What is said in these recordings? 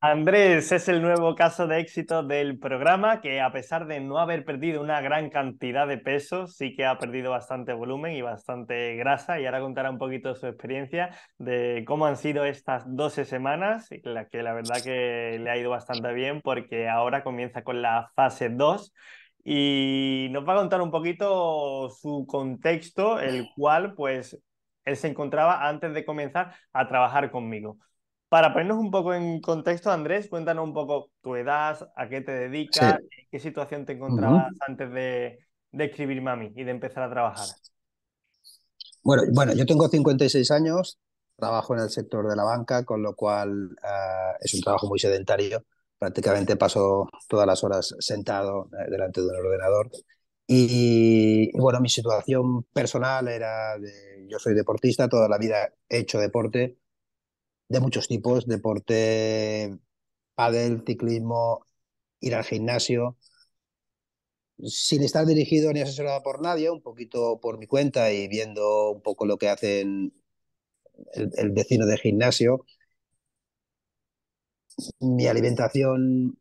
Andrés es el nuevo caso de éxito del programa que a pesar de no haber perdido una gran cantidad de peso, sí que ha perdido bastante volumen y bastante grasa y ahora contará un poquito su experiencia de cómo han sido estas 12 semanas, la que la verdad que le ha ido bastante bien porque ahora comienza con la fase 2 y nos va a contar un poquito su contexto, el cual pues él se encontraba antes de comenzar a trabajar conmigo. Para ponernos un poco en contexto, Andrés, cuéntanos un poco tu edad, a qué te dedicas, qué situación te encontrabas antes de, escribir Mami y de empezar a trabajar. Bueno, bueno, yo tengo 56 años, trabajo en el sector de la banca, con lo cual ah, es un trabajo muy sedentario. Prácticamente paso todas las horas sentado eh, delante de un ordenador. Y, y bueno, mi situación personal era yo soy deportista, toda la vida he hecho deporte, de muchos tipos, deporte, pádel, ciclismo, ir al gimnasio, sin estar dirigido ni asesorado por nadie, un poquito por mi cuenta y viendo un poco lo que hacen el, vecino de gimnasio. Mi alimentación,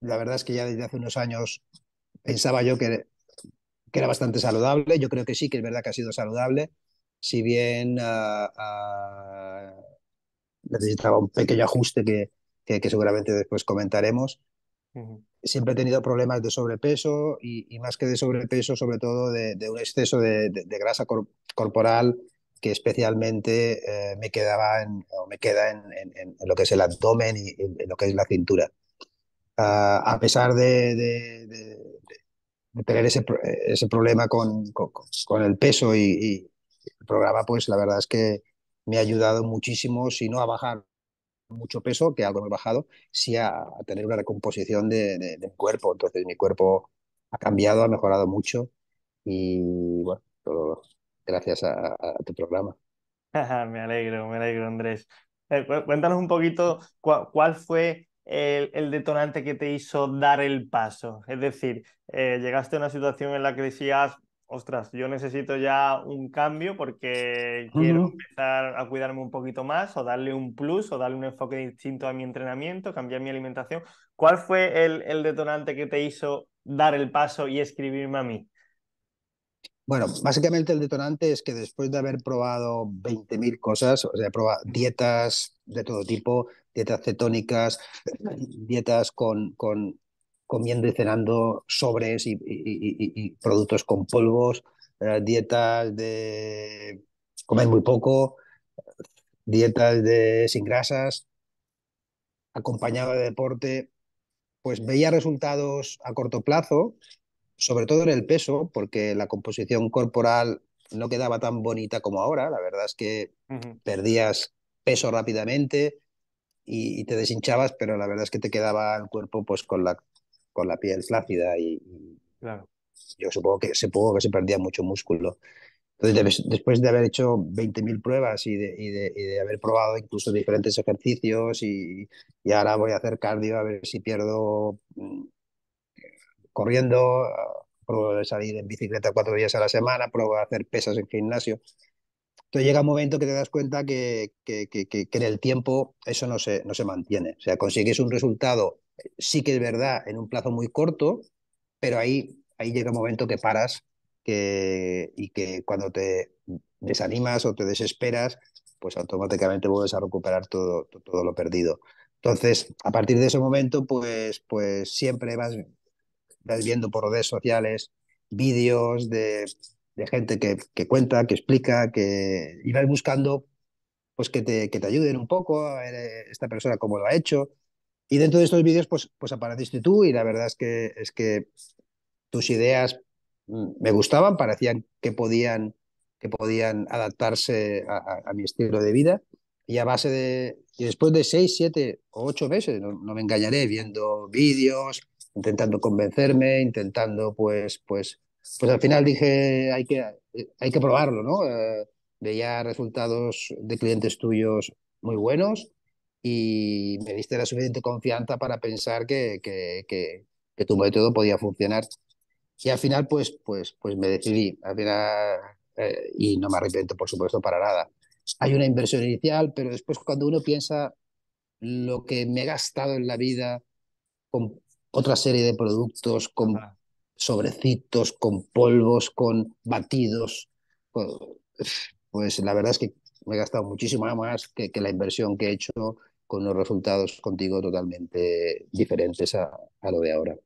la verdad es que ya desde hace unos años pensaba yo que, que era bastante saludable. Yo creo que sí, que es verdad que ha sido saludable. Si bien ah, ah, necesitaba un pequeño ajuste que, que, seguramente después comentaremos. Siempre he tenido problemas de sobrepeso y, y más que de sobrepeso, sobre todo de, de un exceso de, de, grasa corporal que especialmente eh, me quedaba en, o me queda en, en, lo que es el abdomen y en, lo que es la cintura. Ah, a pesar de, de, tener ese, ese problema con, con, con el peso y, el programa, pues la verdad es que me ha ayudado muchísimo, si no a bajar mucho peso, que algo me he bajado, sí a, tener una recomposición de, cuerpo. Entonces mi cuerpo ha cambiado, ha mejorado mucho y bueno, todo gracias a, tu programa. Ah, me alegro, me alegro Andrés. Eh, cuéntanos un poquito cuál, fue el, detonante que te hizo dar el paso. Es decir, eh, llegaste a una situación en la que decías, ostras, yo necesito ya un cambio porque quiero empezar a cuidarme un poquito más o darle un plus o darle un enfoque distinto a mi entrenamiento, cambiar mi alimentación. ¿Cuál fue el, detonante que te hizo dar el paso y escribirme a mí? Bueno, básicamente el detonante es que después de haber probado 20.000 cosas, o sea, probar dietas de todo tipo, dietas cetónicas, dietas con comiendo y cenando sobres y, productos con polvos, eh, dietas de comer muy poco, dietas de sin grasas, acompañado de deporte, pues veía resultados a corto plazo, sobre todo en el peso, porque la composición corporal no quedaba tan bonita como ahora. La verdad es que perdías peso rápidamente y, te deshinchabas, pero la verdad es que te quedaba el cuerpo pues con la la piel flácida y, claro. yo supongo que, supongo que se perdía mucho músculo. Entonces, después de haber hecho 20.000 pruebas y de, haber probado incluso diferentes ejercicios y, y, ahora voy a hacer cardio a ver si pierdo mm, corriendo, ah, pruebo de salir en bicicleta cuatro días a la semana, pruebo a hacer pesas en gimnasio. Entonces llega un momento que te das cuenta que, que, que, que en el tiempo eso no se, no se mantiene. O sea, consigues un resultado sí que es verdad, en un plazo muy corto, pero ahí, ahí llega un momento que paras y que cuando te desanimas o te desesperas, pues automáticamente vuelves a recuperar todo, todo lo perdido. Entonces, a partir de ese momento, pues, pues siempre vas, vas viendo por redes sociales vídeos de, gente que, cuenta, que explica, que y vas buscando pues que te, que te ayuden un poco, a eh, ver esta persona cómo lo ha hecho, y dentro de estos vídeos, pues, pues apareciste tú y la verdad es que, es que tus ideas mm, me gustaban, parecían que podían, que podían adaptarse a, mi estilo de vida. Y a base de, después de seis, siete o ocho meses, no, me engañaré, viendo vídeos, intentando convencerme, intentando, pues, pues, pues al final dije, hay que, hay que probarlo, ¿no? Eh, veía resultados de clientes tuyos muy buenos y me diste la suficiente confianza para pensar que, que, que, que tu método podía funcionar. Y al final, pues, pues, pues me decidí, al final, eh, y no me arrepiento, por supuesto, para nada. Hay una inversión inicial, pero después cuando uno piensa lo que me he gastado en la vida con otra serie de productos, con sobrecitos, con polvos, con batidos, pues la verdad es que me he gastado muchísimo más que, que la inversión que he hecho con los resultados contigo totalmente diferentes a, lo de ahora.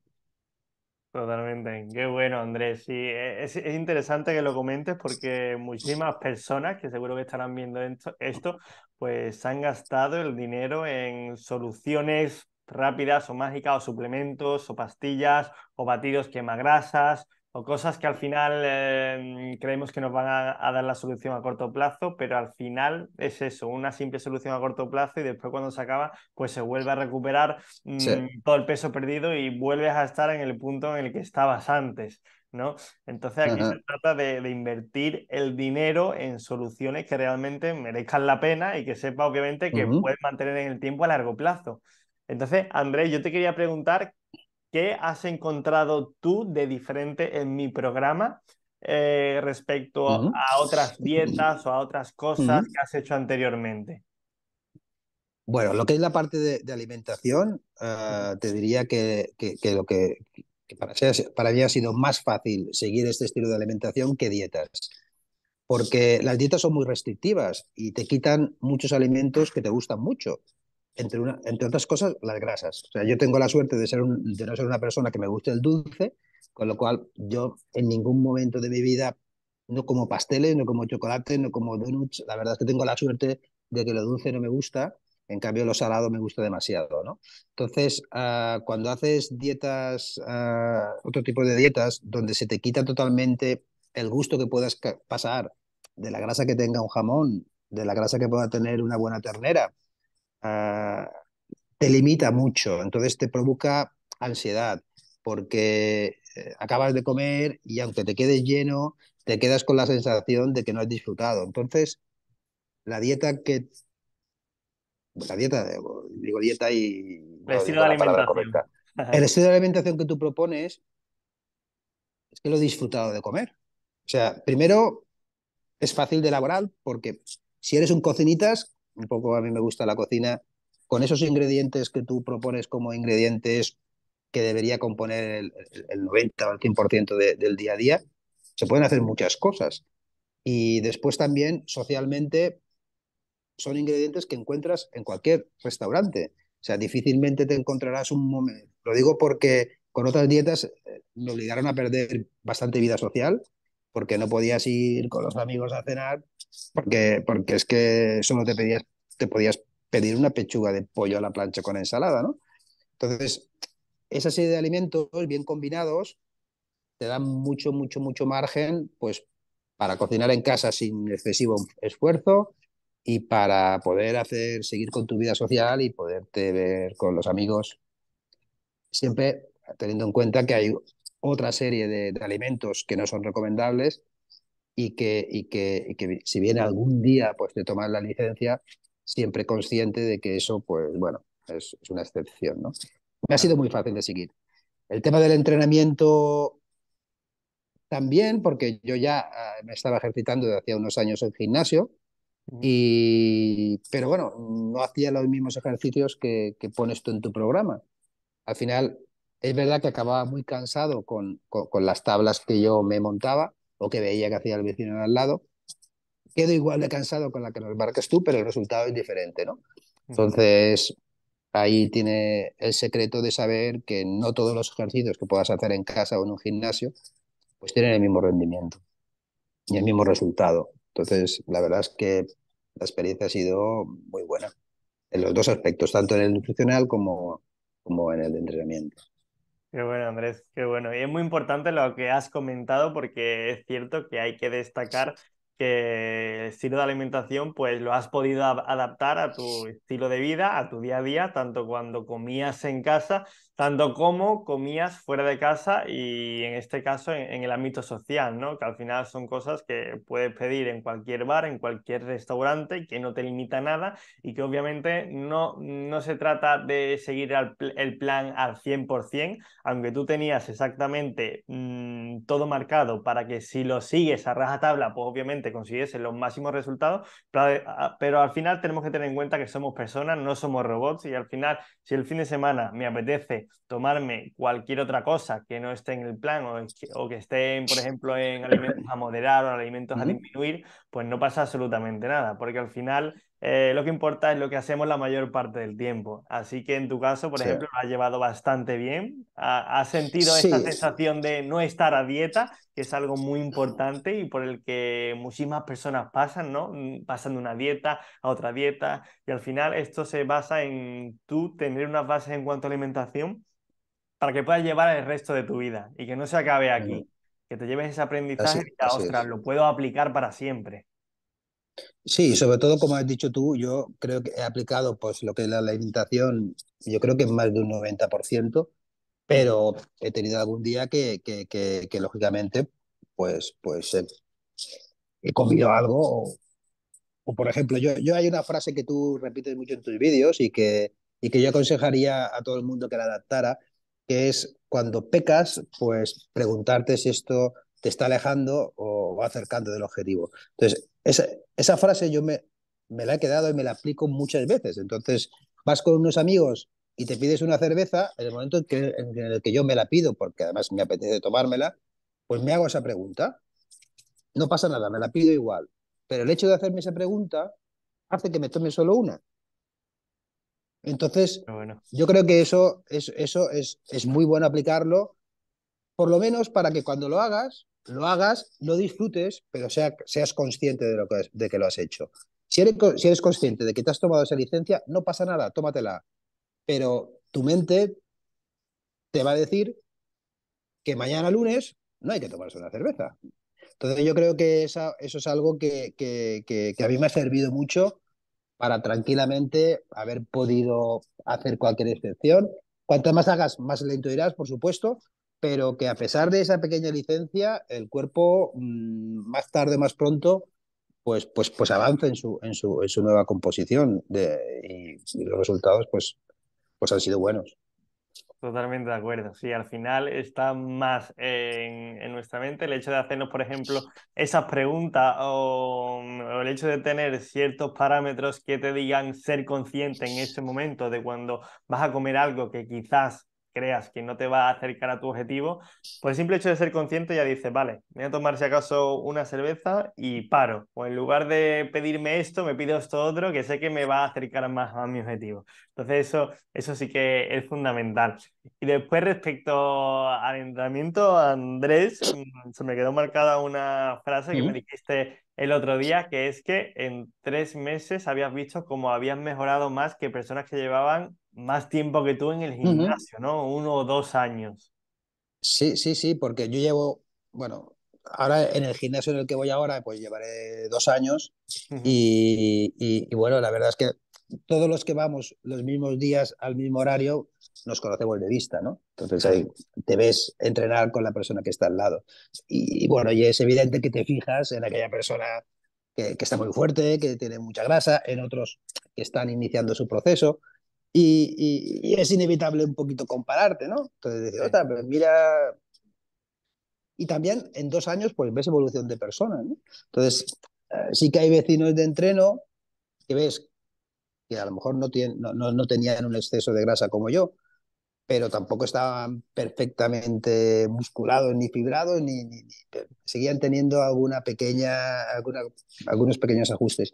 Totalmente. Qué bueno, Andrés. Sí, e, es, interesante que lo comentes porque muchísimas personas que seguro que estarán viendo esto, esto, pues han gastado el dinero en soluciones rápidas o mágicas o suplementos o pastillas o batidos quemagrasas o cosas que al final eh, creemos que nos van a, dar la solución a corto plazo, pero al final es eso, una simple solución a corto plazo y después cuando se acaba, pues se vuelve a recuperar mm, todo el peso perdido y vuelves a estar en el punto en el que estabas antes. ¿no? Entonces aquí se trata de, invertir el dinero en soluciones que realmente merezcan la pena y que sepa obviamente que puedes mantener en el tiempo a largo plazo. Entonces, Andrés, yo te quería preguntar ¿Qué has encontrado tú de diferente en mi programa eh, respecto a otras dietas o a otras cosas que has hecho anteriormente? Bueno, lo que es la parte de, alimentación, ah, te diría que, lo que, para, mí ha sido más fácil seguir este estilo de alimentación que dietas. Porque las dietas son muy restrictivas y te quitan muchos alimentos que te gustan mucho entre, otras cosas, las grasas. O sea, yo tengo la suerte de, ser de no ser una persona que me guste el dulce, con lo cual yo en ningún momento de mi vida no como pasteles, no como chocolate, no como donuts. La verdad es que tengo la suerte de que lo dulce no me gusta, en cambio lo salado me gusta demasiado, ¿no? Entonces, ah, cuando haces dietas, ah, otro tipo de dietas, donde se te quita totalmente el gusto que puedas pasar de la grasa que tenga un jamón, de la grasa que pueda tener una buena ternera, Ah, te limita mucho, entonces te provoca ansiedad, porque eh, acabas de comer y aunque te quedes lleno, te quedas con la sensación de que no has disfrutado. Entonces, la dieta que... Pues la dieta, eh, digo dieta y... el estilo de alimentación. El estilo de alimentación que tú propones es que lo he disfrutado de comer. O sea, primero, es fácil de elaborar porque si eres un cocinitas, un poco a mí me gusta la cocina, con esos ingredientes que tú propones como ingredientes que debería componer el, 90 o el 100% del día a día, se pueden hacer muchas cosas. Y después también socialmente son ingredientes que encuentras en cualquier restaurante. O sea, difícilmente te encontrarás un momento. Lo digo porque con otras dietas eh, me obligaron a perder bastante vida social porque no podías ir con los amigos a cenar, porque, porque es que solo te, pedías, te podías pedir una pechuga de pollo a la plancha con ensalada, ¿no? Entonces, esa serie de alimentos bien combinados te dan mucho, mucho, mucho margen, pues, para cocinar en casa sin excesivo esfuerzo y para poder hacer, seguir con tu vida social y poderte ver con los amigos, siempre teniendo en cuenta que hay otra serie de, alimentos que no son recomendables y que, si viene algún día pues, te tomar la licencia, siempre consciente de que eso, pues bueno, es, una excepción. ¿no? Me ha sido muy fácil de seguir. El tema del entrenamiento también, porque yo ya ah, me estaba ejercitando de hacía unos años en gimnasio, y, pero bueno, no hacía los mismos ejercicios que, que pones tú en tu programa. Al final, es verdad que acababa muy cansado con, las tablas que yo me montaba o que veía que hacía el vecino al lado. Quedo igual de cansado con la que nos marcas tú, pero el resultado es diferente, ¿no? Entonces, ahí tiene el secreto de saber que no todos los ejercicios que puedas hacer en casa o en un gimnasio, pues tienen el mismo rendimiento y el mismo resultado. Entonces, la verdad es que la experiencia ha sido muy buena en los dos aspectos, tanto en el nutricional como, como en el entrenamiento. Qué bueno, Andrés, qué bueno. Y es muy importante lo que has comentado porque es cierto que hay que destacar que el estilo de alimentación pues lo has podido adaptar a tu estilo de vida, a tu día a día, tanto cuando comías en casa tanto como comías fuera de casa y en este caso en, el ámbito social, ¿no? Que al final son cosas que puedes pedir en cualquier bar, en cualquier restaurante, que no te limita nada y que obviamente no, no se trata de seguir el plan al 100%, aunque tú tenías exactamente mm, todo marcado para que si lo sigues a rajatabla, pues obviamente consigues los máximos resultados, pero al final tenemos que tener en cuenta que somos personas, no somos robots y al final si el fin de semana me apetece tomarme cualquier otra cosa que no esté en el plan o, o que estén, por ejemplo, en alimentos a moderar o alimentos a disminuir, pues no pasa absolutamente nada, porque al final eh, lo que importa es lo que hacemos la mayor parte del tiempo. Así que en tu caso, por ejemplo, lo has llevado bastante bien. ¿Has sentido esta sensación de no estar a dieta, que es algo muy importante y por el que muchísimas personas pasan, ¿no? Mm, pasan de una dieta a otra dieta y al final esto se basa en tú tener unas bases en cuanto a alimentación para que puedas llevar el resto de tu vida y que no se acabe aquí. Que te lleves ese aprendizaje y y, ostras, lo puedo aplicar para siempre. Sí, sobre todo, como has dicho tú, yo creo que he aplicado pues lo que es la alimentación, yo creo que es más de un 90%, pero he tenido algún día que, que, que, lógicamente, pues, pues eh, he comido algo. O, por ejemplo, yo, yo hay una frase que tú repites mucho en tus vídeos y que, y que yo aconsejaría a todo el mundo que la adaptara, que es cuando pecas, pues preguntarte si esto te está alejando o va acercando del objetivo. Entonces, esa, frase yo me, me la he quedado y me la aplico muchas veces. Entonces, vas con unos amigos y te pides una cerveza, en el momento en, que, en el que yo me la pido, porque además me apetece tomármela, pues me hago esa pregunta. No pasa nada, me la pido igual. Pero el hecho de hacerme esa pregunta hace que me tome solo una. Entonces, ah, yo creo que eso, eso es, es muy bueno aplicarlo, por lo menos para que cuando lo hagas, lo hagas, lo disfrutes, pero sea, seas consciente de, lo que, de que lo has hecho. Si eres, consciente de que te has tomado esa licencia, no pasa nada, tómatela. Pero tu mente te va a decir que mañana lunes no hay que tomarse una cerveza. Entonces yo creo que eso es algo que, que, que, a mí me ha servido mucho para tranquilamente haber podido hacer cualquier excepción. Cuanto más hagas, más lento irás, por supuesto, pero que a pesar de esa pequeña licencia, el cuerpo mm, más tarde, más pronto, pues, pues, pues avanza en su, en su, nueva composición y, los resultados pues, pues han sido buenos. Totalmente de acuerdo. Sí, al final está más en, nuestra mente el hecho de hacernos, por ejemplo, esas preguntas o, el hecho de tener ciertos parámetros que te digan ser consciente en ese momento de cuando vas a comer algo que quizás creas que no te va a acercar a tu objetivo, por pues el simple hecho de ser consciente ya dices, vale, me voy a tomar si acaso una cerveza y paro. O en lugar de pedirme esto, me pido esto otro que sé que me va a acercar más a mi objetivo. Entonces eso, eso sí que es fundamental. Y después respecto al entrenamiento, Andrés, mm, se me quedó marcada una frase que me dijiste el otro día, que es que en tres meses habías visto cómo habías mejorado más que personas que llevaban más tiempo que tú en el gimnasio, ¿no? Uno o dos años. Sí, sí, sí, porque yo llevo, bueno, ahora en el gimnasio en el que voy ahora, pues llevaré dos años y, bueno, la verdad es que todos los que vamos los mismos días al mismo horario nos conocemos de vista, ¿no? Entonces ahí te ves entrenar con la persona que está al lado. Y, bueno, y es evidente que te fijas en aquella persona que, está muy fuerte, que tiene mucha grasa, en otros que están iniciando su proceso. Y, es inevitable un poquito compararte, ¿no? Entonces otra, pero pues mira, y también en dos años pues ves evolución de personas. ¿no? Entonces, eh, sí que hay vecinos de entreno que ves que a lo mejor no, tienen, no, tenían un exceso de grasa como yo, pero tampoco estaban perfectamente musculados ni fibrados, ni, seguían teniendo alguna pequeña, alguna, algunos pequeños ajustes.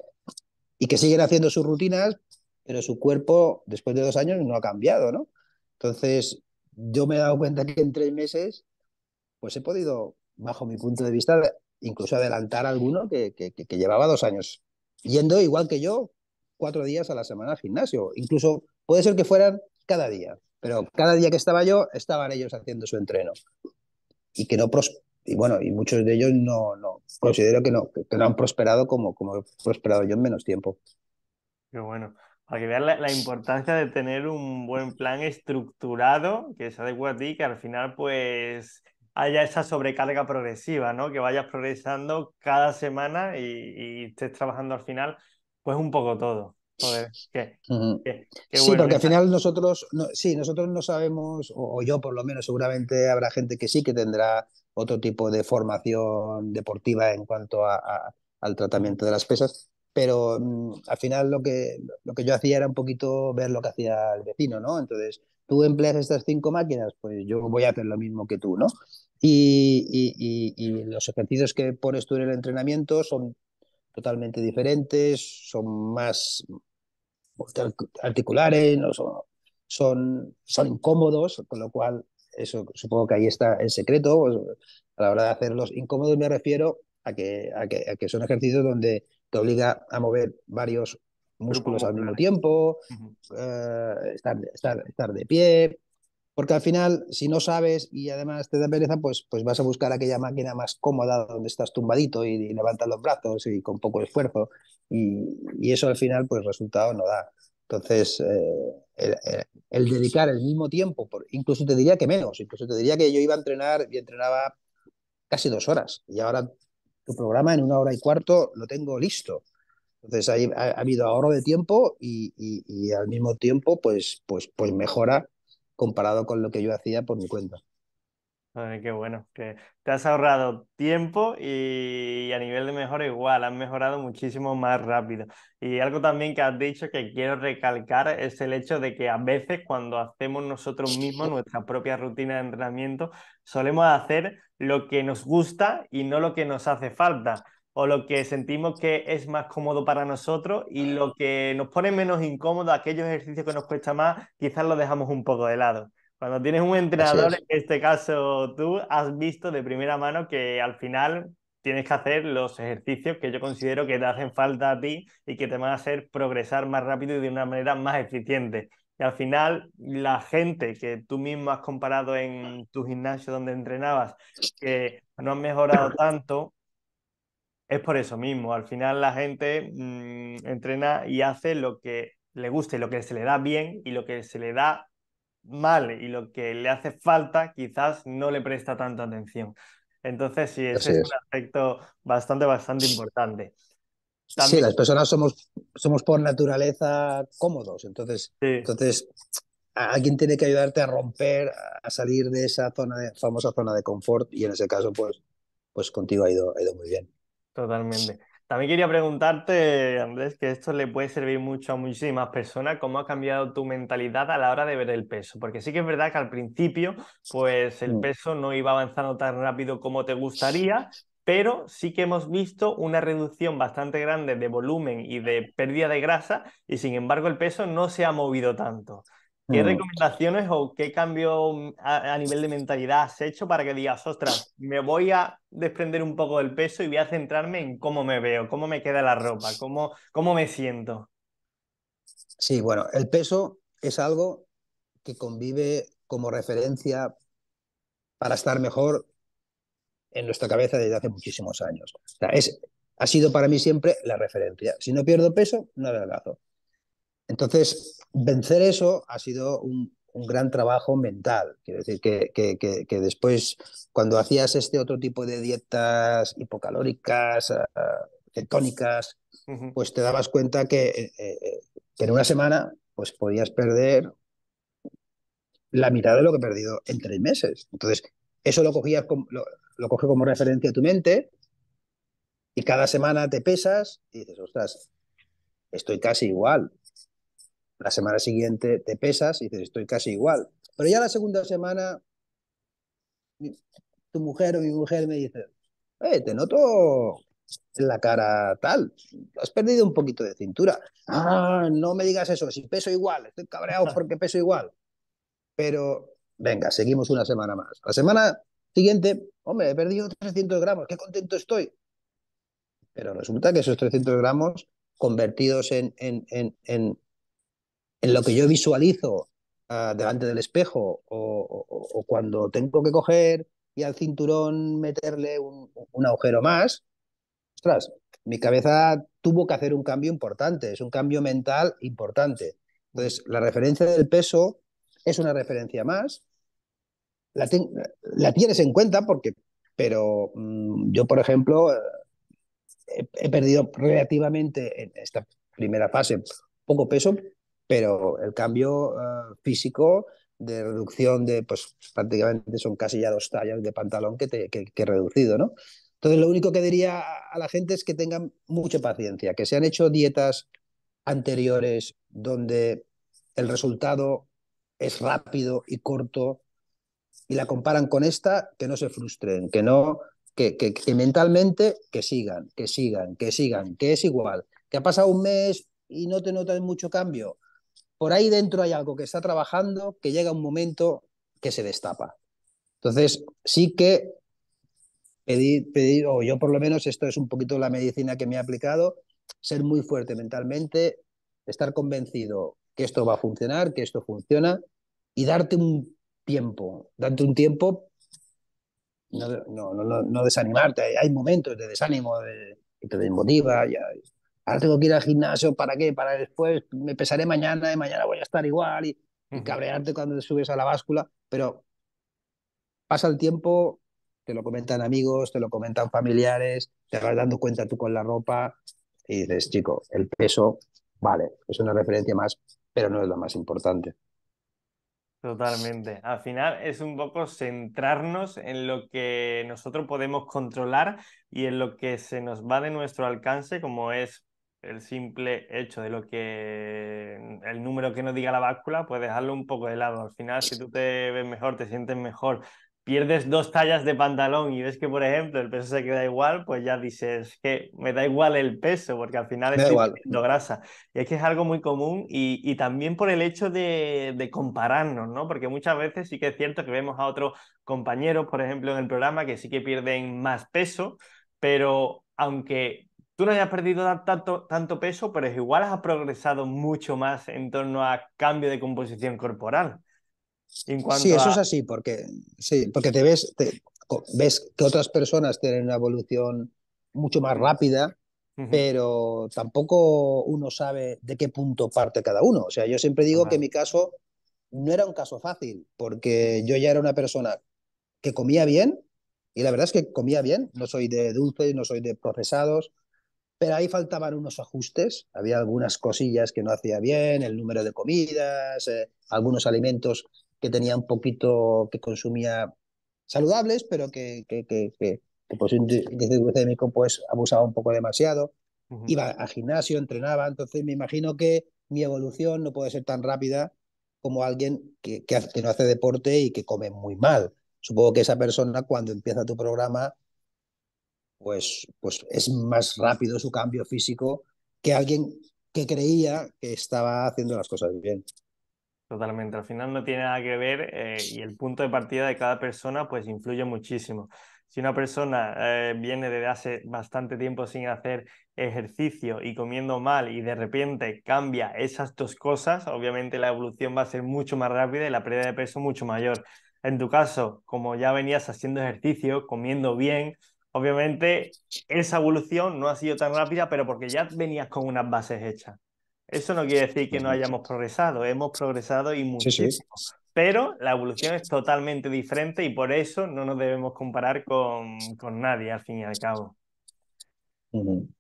Y que siguen haciendo sus rutinas, pero su cuerpo después de dos años no ha cambiado, ¿no? Entonces, yo me he dado cuenta que en tres meses, pues he podido, bajo mi punto de vista, incluso adelantar alguno que, que, que llevaba dos años yendo igual que yo, cuatro días a la semana al gimnasio. Incluso puede ser que fueran cada día, pero cada día que estaba yo, estaban ellos haciendo su entreno. Y que no y bueno, y muchos de ellos no, no considero que no, que no han prosperado como, como he prosperado yo en menos tiempo. pero bueno. Para que veas la, importancia de tener un buen plan estructurado que se adecue a ti, que al final pues haya esa sobrecarga progresiva, ¿no? Que vayas progresando cada semana y, y estés trabajando al final pues un poco todo. Joder, sí, porque al final nosotros, no, sí, nosotros no sabemos, o, yo por lo menos, seguramente habrá gente que sí que tendrá otro tipo de formación deportiva en cuanto a, al tratamiento de las pesas, pero mm, al final lo que, lo que yo hacía era un poquito ver lo que hacía el vecino, ¿no? Entonces, tú empleas estas cinco máquinas, pues yo voy a hacer lo mismo que tú, ¿no? Y, y los ejercicios que pones tú en el entrenamiento son totalmente diferentes, son más articulares, son, son, incómodos, con lo cual eso supongo que ahí está el secreto. Pues, a la hora de hacerlos incómodos me refiero a que, que, a que son ejercicios donde te obliga a mover varios músculos al mismo tiempo, eh, estar, estar de pie, porque al final, si no sabes y además te da pereza, pues, pues vas a buscar aquella máquina más cómoda donde estás tumbadito y, levantas los brazos y con poco esfuerzo. Y, eso al final, pues resultado no da. Entonces, eh, eh, el, dedicar el mismo tiempo, incluso te diría que menos, incluso te diría que yo iba a entrenar y entrenaba casi dos horas. Y ahora tu programa en una hora y cuarto lo tengo listo. Entonces ha, habido ahorro de tiempo y, y, al mismo tiempo, pues, pues, pues mejora comparado con lo que yo hacía por mi cuenta. qué bueno, que te has ahorrado tiempo y, a nivel de mejora igual, has mejorado muchísimo más rápido. Y algo también que has dicho que quiero recalcar es el hecho de que a veces cuando hacemos nosotros mismos nuestra propia rutina de entrenamiento, solemos hacer lo que nos gusta y no lo que nos hace falta o lo que sentimos que es más cómodo para nosotros y lo que nos pone menos incómodo, aquellos ejercicios que nos cuesta más, quizás los dejamos un poco de lado. Cuando tienes un entrenador, en este caso tú, has visto de primera mano que al final tienes que hacer los ejercicios que yo considero que te hacen falta a ti y que te van a hacer progresar más rápido y de una manera más eficiente. Y al final, la gente que tú mismo has comparado en tu gimnasio donde entrenabas, que no han mejorado tanto, es por eso mismo, al final la gente mm, entrena y hace lo que le guste y lo que se le da bien y lo que se le da mal y lo que le hace falta quizás no le presta tanta atención. Entonces sí, ese es, un aspecto bastante, bastante importante. Sí, las personas somos, somos por naturaleza cómodos, entonces, alguien tiene que ayudarte a romper, a salir de esa zona de, famosa zona de confort y en ese caso pues, pues contigo ha ido, ha ido muy bien. Totalmente. También quería preguntarte, Andrés, que esto le puede servir mucho a muchísimas personas, cómo ha cambiado tu mentalidad a la hora de ver el peso, porque sí que es verdad que al principio, pues el mm. peso no iba avanzando tan rápido como te gustaría, pero sí que hemos visto una reducción bastante grande de volumen y de pérdida de grasa, y sin embargo el peso no se ha movido tanto. ¿Qué mm. recomendaciones o qué cambio mm, a, nivel de mentalidad has hecho para que digas, ostras, me voy a desprender un poco del peso y voy a centrarme en cómo me veo, cómo me queda la ropa, cómo, cómo me siento? Sí, bueno, el peso es algo que convive como referencia para estar mejor en nuestra cabeza desde hace muchísimos años. ha sido para mí siempre la referencia. Si no pierdo peso, no adelgazo. Entonces, vencer eso ha sido un, gran trabajo mental. Quiero decir que, después, cuando hacías este otro tipo de dietas hipocalóricas, cetónicas, ah, pues te dabas cuenta eh, eh, eh, que, en una semana pues podías perder la mitad de lo que he perdido en tres meses. Entonces, eso lo cogías como, lo, como referencia a tu mente y cada semana te pesas y dices, ostras, estoy casi igual. La semana siguiente te pesas y dices, estoy casi igual. Pero ya la segunda semana, tu mujer o mi mujer me dice, eh, te noto en la cara tal, has perdido un poquito de cintura. Ah, no me digas eso, si peso igual, estoy cabreado porque peso igual. Pero venga, seguimos una semana más. La semana siguiente, hombre, he perdido 300 gramos, qué contento estoy. Pero resulta que esos 300 gramos convertidos en, en lo que yo pues visualizo ah, delante del espejo o, cuando tengo que coger y al cinturón meterle un, agujero más, ostras, mi cabeza tuvo que hacer un cambio importante, es un cambio mental importante. Entonces, la referencia del peso es una referencia más. La, tienes en cuenta porque, pero mm, yo, por ejemplo, eh, he perdido relativamente en esta primera fase poco peso pero el cambio eh, físico de reducción de, pues prácticamente son casi ya dos tallas de pantalón que, que, que he reducido, ¿no? Entonces, lo único que diría a la gente es que tengan mucha paciencia, que se han hecho dietas anteriores donde el resultado es rápido y corto y la comparan con esta, que no se frustren, que no, que, que mentalmente que sigan, que sigan, que sigan, que es igual, que ha pasado un mes y no te notas mucho cambio, por ahí dentro hay algo que está trabajando que llega un momento que se destapa. Entonces, sí que pedir, pedir, o yo por lo menos, esto es un poquito la medicina que me ha aplicado, ser muy fuerte mentalmente, estar convencido que esto va a funcionar, que esto funciona, y darte un tiempo, darte un tiempo, no, no, no, desanimarte, hay momentos de desánimo, de, que te desmotiva, ya, ahora tengo que ir al gimnasio, ¿para qué? Para después, me pesaré mañana y mañana voy a estar igual y, cabrearte cuando te subes a la báscula, pero pasa el tiempo, te lo comentan amigos, te lo comentan familiares, te vas dando cuenta tú con la ropa y dices, chico, el peso, vale, es una referencia más, pero no es lo más importante. Totalmente. Al final es un poco centrarnos en lo que nosotros podemos controlar y en lo que se nos va de nuestro alcance, como es el simple hecho de lo que el número que nos diga la báscula, pues dejarlo un poco de lado. Al final, si tú te ves mejor, te sientes mejor, pierdes dos tallas de pantalón y ves que, por ejemplo, el peso se queda igual, pues ya dices que me da igual el peso, porque al final estoy perdiendo grasa. Y es que es algo muy común y, también por el hecho de, de, compararnos, ¿no? Porque muchas veces sí que es cierto que vemos a otros compañeros, por ejemplo, en el programa, que sí que pierden más peso, pero aunque tú no hayas perdido tanto, tanto peso, pero igual has progresado mucho más en torno a cambio de composición corporal. sí, eso es así, porque, sí, porque te ves, ves que otras personas tienen una evolución mucho más rápida, pero tampoco uno sabe de qué punto parte cada uno. O sea, yo siempre digo que mi caso no era un caso fácil, porque yo ya era una persona que comía bien, y la verdad es que comía bien, no soy de dulces, no soy de procesados, pero ahí faltaban unos ajustes, había algunas cosillas que no hacía bien, el número de comidas, eh, algunos alimentos que tenía un poquito, que consumía saludables, pero que, que, que, pues, pues, abusaba un poco demasiado. Iba al gimnasio, entrenaba, entonces me imagino que mi evolución no puede ser tan rápida como alguien que, no hace deporte y que come muy mal. Supongo que esa persona cuando empieza tu programa pues, pues, es más rápido su cambio físico que alguien que creía que estaba haciendo las cosas bien. Totalmente, al final no tiene nada que ver eh, y el punto de partida de cada persona pues influye muchísimo. Si una persona eh, viene desde hace bastante tiempo sin hacer ejercicio y comiendo mal y de repente cambia esas dos cosas, obviamente la evolución va a ser mucho más rápida y la pérdida de peso mucho mayor. En tu caso, como ya venías haciendo ejercicio, comiendo bien, Obviamente, esa evolución no ha sido tan rápida, pero porque ya venías con unas bases hechas. Eso no quiere decir que no hayamos progresado, hemos progresado y muchísimo. Pero la evolución es totalmente diferente y por eso no nos debemos comparar con, nadie, al fin y al cabo.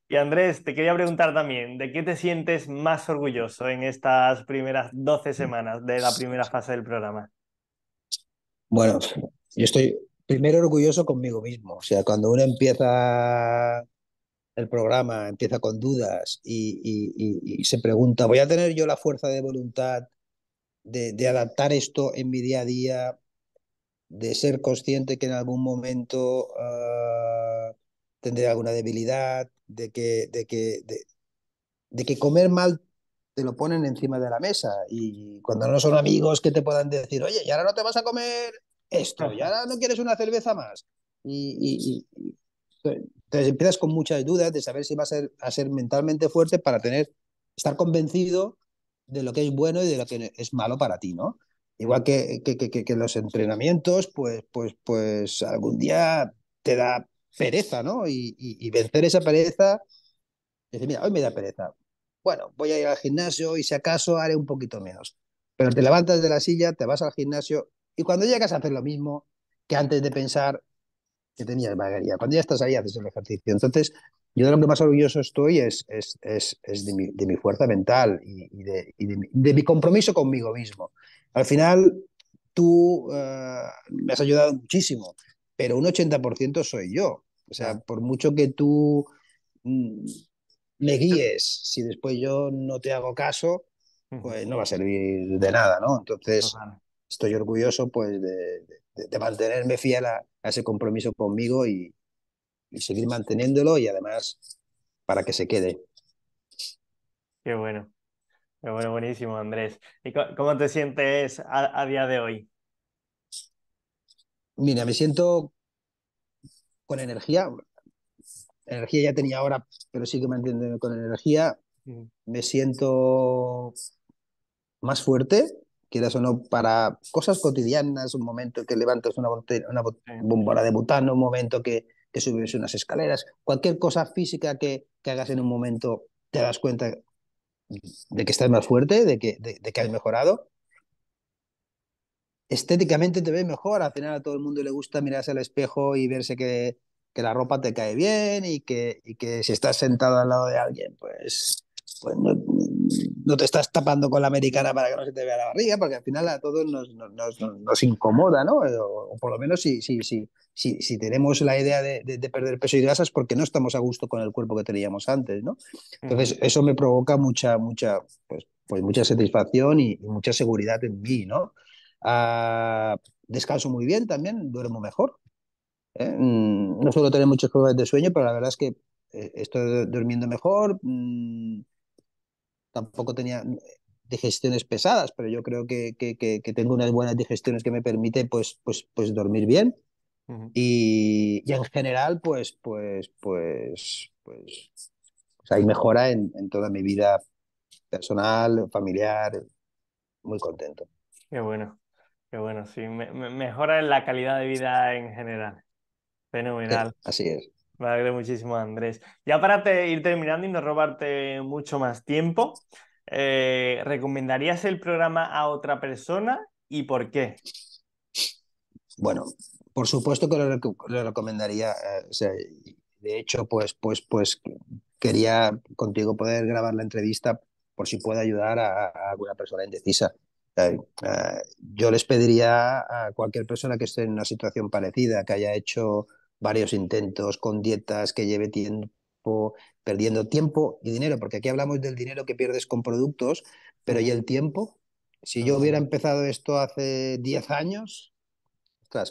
Y Andrés, te quería preguntar también, ¿de qué te sientes más orgulloso en estas primeras 12 semanas de la primera fase del programa? Bueno, yo estoy primero orgulloso conmigo mismo. O sea, cuando uno empieza el programa, empieza con dudas y, se pregunta, ¿voy a tener yo la fuerza de voluntad de, adaptar esto en mi día a día? De ser consciente que en algún momento ah, tendré alguna debilidad, de que, de que, de, de que comer mal te lo ponen encima de la mesa. Y cuando no son amigos que te puedan decir, oye, y ahora no te vas a comer esto, y ahora no quieres una cerveza más. Y, y, entonces empiezas con muchas dudas de saber si vas a ser, mentalmente fuerte para tener, estar convencido de lo que es bueno y de lo que es malo para ti, ¿no? Igual que, que, que, los entrenamientos, pues, pues, pues algún día te da pereza, ¿no? Y, y, vencer esa pereza, decir, mira, hoy me da pereza. Bueno, voy a ir al gimnasio y si acaso haré un poquito menos. Pero te levantas de la silla, te vas al gimnasio y cuando llegas a hacer lo mismo que antes de pensar que tenías mayoría. cuando ya estás ahí haces el ejercicio. Entonces, yo de lo que más orgulloso estoy es, es, de, mi, fuerza mental y, de, mi, compromiso conmigo mismo. Al final, tú eh, me has ayudado muchísimo, pero un 80% soy yo. O sea, por mucho que tú mm, me guíes, si después yo no te hago caso, pues no va a servir de nada, ¿no? Entonces, estoy orgulloso pues de, mantenerme fiel a, ese compromiso conmigo y, seguir manteniéndolo y además para que se quede. Qué bueno, qué bueno, buenísimo Andrés. ¿Y cómo te sientes a, a día de hoy? Mira, me siento con energía, energía ya tenía ahora, pero sí que me entiendo con energía. Me siento más fuerte, quieras o no, para cosas cotidianas, un momento que levantas una, una de butano, un momento que, que, subes unas escaleras, cualquier cosa física que, hagas en un momento, te das cuenta de que estás más fuerte, de que, de, que has mejorado. Estéticamente te ves mejor, al final a todo el mundo le gusta mirarse al espejo y verse que, que la ropa te cae bien y que, y que si estás sentado al lado de alguien, pues pues no, no, te estás tapando con la americana para que no se te vea la barriga, porque al final a todos nos, nos, incomoda, ¿no? O, por lo menos si, si, si tenemos la idea de, perder peso y grasas porque no estamos a gusto con el cuerpo que teníamos antes, ¿no? Entonces, eso me provoca mucha, mucha, pues, pues mucha satisfacción y, mucha seguridad en mí, ¿no? Ah, descanso muy bien también, duermo mejor. ¿eh? Mm, no suelo tener muchas problemas de sueño, pero la verdad es que eh, estoy durmiendo mejor, mm, tampoco tenía eh, digestiones pesadas, pero yo creo que, que, tengo unas buenas digestiones que me permite pues, pues, pues dormir bien. y, en general, pues, pues, pues, pues, hay mejora en, en, toda mi vida personal, familiar, muy contento. Qué bueno, qué bueno, sí, mejora en la calidad de vida en general. Fenomenal. así es. Me alegro muchísimo, Andrés. Ya para ir terminando y no robarte mucho más tiempo, eh, ¿recomendarías el programa a otra persona y por qué? Bueno, por supuesto que lo, recomendaría. Eh, de hecho, pues, pues, pues quería contigo poder grabar la entrevista por si puede ayudar a, alguna persona indecisa. Eh, yo les pediría a cualquier persona que esté en una situación parecida, que haya hecho varios intentos con dietas que lleve tiempo, perdiendo tiempo y dinero, porque aquí hablamos del dinero que pierdes con productos, pero ¿y el tiempo? Si yo hubiera empezado esto hace 10 años,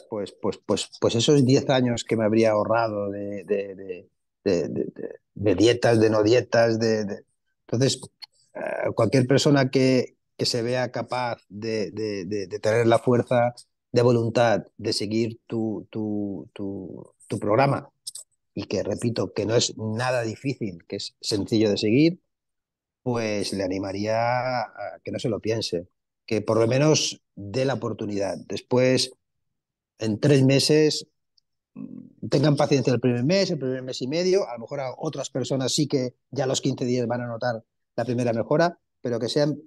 pues, pues, pues, pues esos 10 años que me habría ahorrado de, de, dietas, de no dietas, de... Entonces, eh, cualquier persona que, que se vea capaz de, de, tener la fuerza de voluntad de seguir tu, tu, tu programa y que repito que no es nada difícil, que es sencillo de seguir, pues le animaría a que no se lo piense, que por lo menos dé la oportunidad. Después, en tres meses, mm, tengan paciencia el primer mes, el primer mes y medio, a lo mejor a otras personas sí que ya a los 15 días van a notar la primera mejora, pero que sean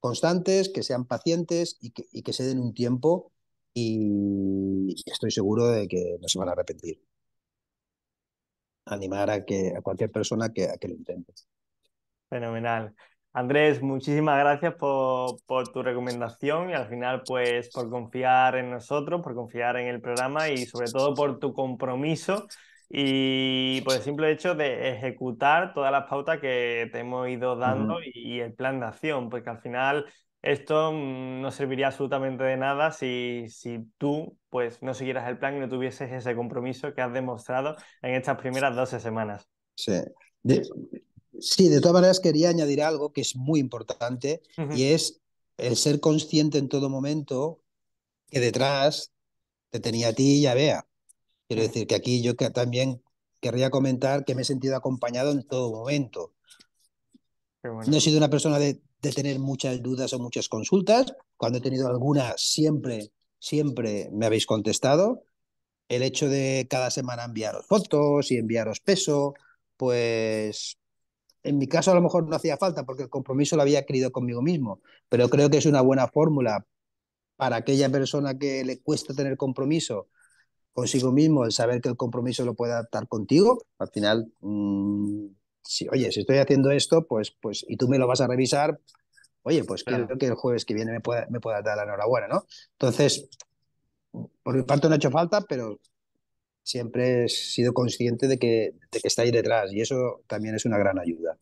constantes, que sean pacientes y que, y que se den un tiempo y estoy seguro de que no se van a arrepentir. Animar a, que, a cualquier persona que, a que lo intente. Fenomenal. Andrés, muchísimas gracias por, por, tu recomendación y al final pues por confiar en nosotros, por confiar en el programa y sobre todo por tu compromiso y por el simple hecho de ejecutar todas las pautas que te hemos ido dando y, el plan de acción, porque al final esto mm, no serviría absolutamente de nada si, si tú pues, no siguieras el plan y no tuvieses ese compromiso que has demostrado en estas primeras 12 semanas. Sí. De, todas maneras quería añadir algo que es muy importante y es el ser consciente en todo momento que detrás te tenía a ti y a Bea. Quiero decir que aquí yo también querría comentar que me he sentido acompañado en todo momento. No he sido una persona de de tener muchas dudas o muchas consultas. Cuando he tenido algunas siempre, siempre me habéis contestado. El hecho de cada semana enviaros fotos y enviaros peso, pues en mi caso a lo mejor no hacía falta porque el compromiso lo había querido conmigo mismo, pero creo que es una buena fórmula para aquella persona que le cuesta tener compromiso consigo mismo, el saber que el compromiso lo puede dar contigo. Al final, mm, si, oye, si estoy haciendo esto, pues, pues, y tú me lo vas a revisar, oye, pues que el jueves que viene me pueda, me pueda dar la enhorabuena, ¿no? Entonces, por mi parte no ha hecho falta, pero siempre he sido consciente de que, de que está ahí detrás y eso también es una gran ayuda.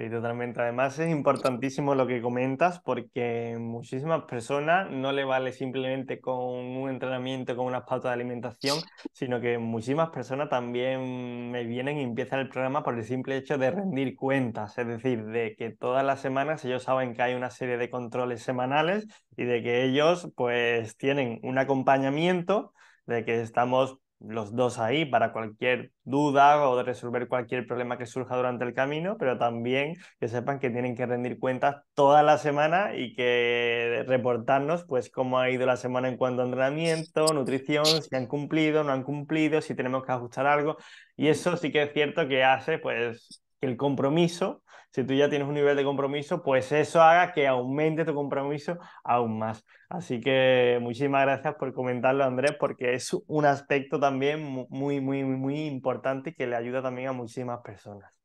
Sí, totalmente. Además es importantísimo lo que comentas porque muchísimas personas no le vale simplemente con un entrenamiento, con unas pautas de alimentación, sino que muchísimas personas también me vienen y empiezan el programa por el simple hecho de rendir cuentas, es decir, de que todas las semanas ellos saben que hay una serie de controles semanales y de que ellos pues tienen un acompañamiento de que estamos los dos ahí para cualquier duda o de resolver cualquier problema que surja durante el camino, pero también que sepan que tienen que rendir cuentas toda la semana y que reportarnos pues cómo ha ido la semana en cuanto a entrenamiento, nutrición, si han cumplido, no han cumplido, si tenemos que ajustar algo. Y eso sí que es cierto que hace pues el compromiso si tú ya tienes un nivel de compromiso, pues eso haga que aumente tu compromiso aún más. Así que muchísimas gracias por comentarlo, Andrés, porque es un aspecto también muy, muy, muy importante que le ayuda también a muchísimas personas.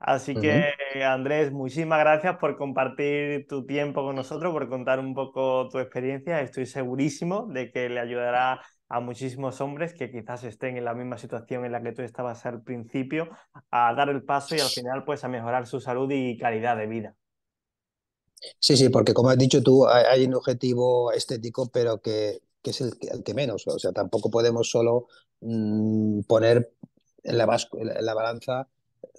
Así que, Andrés, muchísimas gracias por compartir tu tiempo con nosotros, por contar un poco tu experiencia. Estoy segurísimo de que le ayudará a muchísimos hombres que quizás estén en la misma situación en la que tú estabas al principio, a dar el paso y al final pues a mejorar su salud y calidad de vida. Sí, sí, porque como has dicho tú, hay, un objetivo estético, pero que, es el, que menos. O sea, tampoco podemos solo mm, poner en la, la, balanza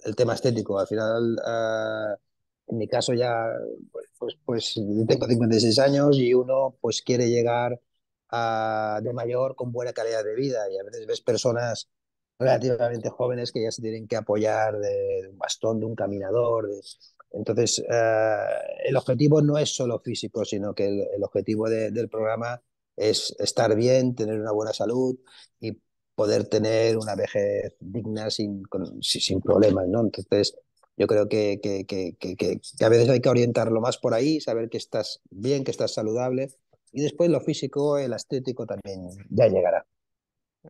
el tema estético. Al final, ah, en mi caso ya, pues, pues tengo 56 años y uno pues quiere llegar de mayor con buena calidad de vida y a veces ves personas relativamente jóvenes que ya se tienen que apoyar de, un bastón, de un caminador. Entonces, eh, el objetivo no es solo físico, sino que el, objetivo del programa es estar bien, tener una buena salud y poder tener una vejez digna sin, sin problemas, ¿no? Entonces, yo creo que, a veces hay que orientarlo más por ahí, saber que estás bien, que estás saludable y después lo físico, el estético también ya llegará.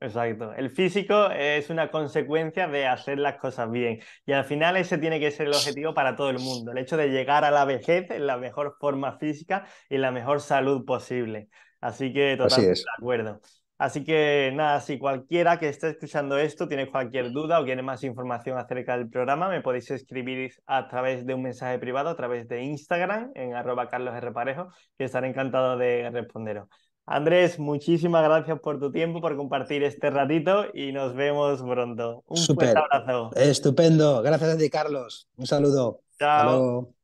Exacto. El físico es una consecuencia de hacer las cosas bien. Y al final ese tiene que ser el objetivo para todo el mundo. El hecho de llegar a la vejez en la mejor forma física y la mejor salud posible. Así que totalmente de acuerdo. Así que nada, si cualquiera que esté escuchando esto tiene cualquier duda o quiere más información acerca del programa, me podéis escribir a través de un mensaje privado, a través de Instagram, en arroba carlosrparejo, que estaré encantado de responderos. Andrés, muchísimas gracias por tu tiempo, por compartir este ratito y nos vemos pronto. Un fuerte abrazo. Estupendo. Gracias a ti, Carlos. Un saludo. Chao.